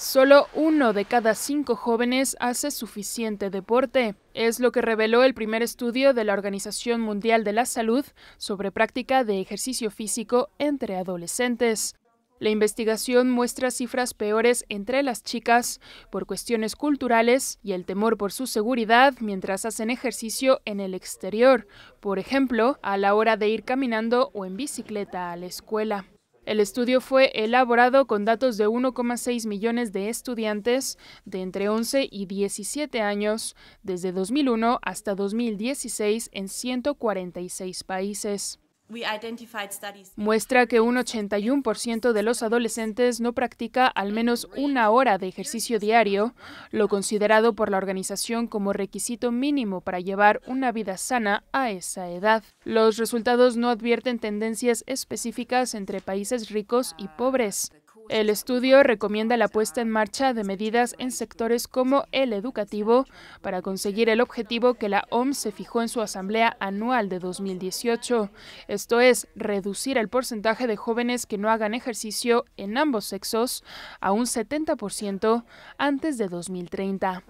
Solo uno de cada cinco jóvenes hace suficiente deporte. Es lo que reveló el primer estudio de la Organización Mundial de la Salud sobre práctica de ejercicio físico entre adolescentes. La investigación muestra cifras peores entre las chicas por cuestiones culturales y el temor por su seguridad mientras hacen ejercicio en el exterior, por ejemplo, a la hora de ir caminando o en bicicleta a la escuela. El estudio fue elaborado con datos de 1,6 millones de estudiantes de entre 11 y 17 años desde 2001 hasta 2016 en 146 países muestra que un 81% de los adolescentes no practica al menos una hora de ejercicio diario, lo considerado por la organización como requisito mínimo para llevar una vida sana a esa edad. Los resultados no advierten tendencias específicas entre países ricos y pobres. El estudio recomienda la puesta en marcha de medidas en sectores como el educativo para conseguir el objetivo que la OMS se fijó en su asamblea anual de 2018, esto es, reducir el porcentaje de jóvenes que no hagan ejercicio en ambos sexos a un 70% antes de 2030.